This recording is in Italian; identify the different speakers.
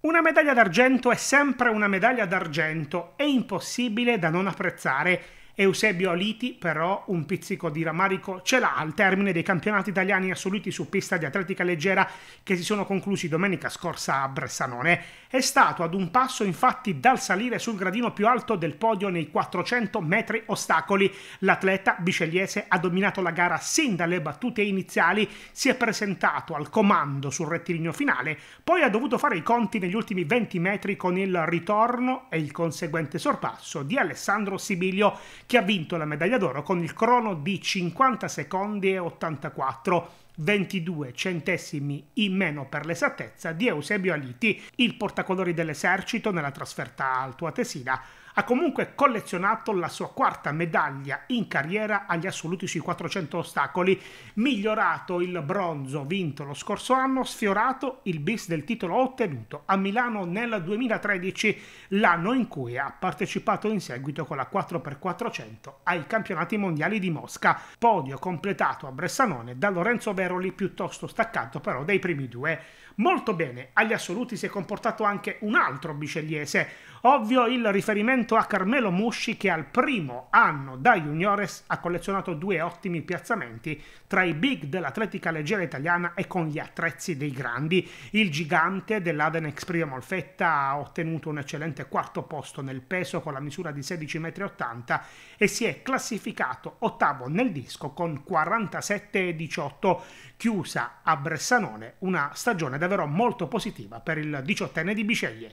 Speaker 1: Una medaglia d'argento è sempre una medaglia d'argento, è impossibile da non apprezzare Eusebio Aliti però un pizzico di rammarico ce l'ha al termine dei campionati italiani assoluti su pista di atletica leggera che si sono conclusi domenica scorsa a Bressanone. È stato ad un passo infatti dal salire sul gradino più alto del podio nei 400 metri ostacoli. L'atleta bicelliese ha dominato la gara sin dalle battute iniziali, si è presentato al comando sul rettilineo finale, poi ha dovuto fare i conti negli ultimi 20 metri con il ritorno e il conseguente sorpasso di Alessandro Sibilio che ha vinto la medaglia d'oro con il crono di 50 secondi e 84 22 centesimi in meno per l'esattezza di Eusebio Aliti, il portacolori dell'esercito nella trasferta altoatesina, ha comunque collezionato la sua quarta medaglia in carriera agli assoluti sui 400 ostacoli, migliorato il bronzo vinto lo scorso anno, sfiorato il bis del titolo ottenuto a Milano nel 2013, l'anno in cui ha partecipato in seguito con la 4x400 ai campionati mondiali di Mosca, podio completato a Bressanone da Lorenzo Verdi lì piuttosto staccato però dai primi due. Molto bene, agli assoluti si è comportato anche un altro bicelliese, ovvio il riferimento a Carmelo Musci che al primo anno da juniores ha collezionato due ottimi piazzamenti tra i big dell'atletica leggera italiana e con gli attrezzi dei grandi. Il gigante dell'Aden Expria Molfetta ha ottenuto un eccellente quarto posto nel peso con la misura di 16,80 m e si è classificato ottavo nel disco con 47,18 m chiusa a Bressanone una stagione davvero molto positiva per il diciottenne di Biceglie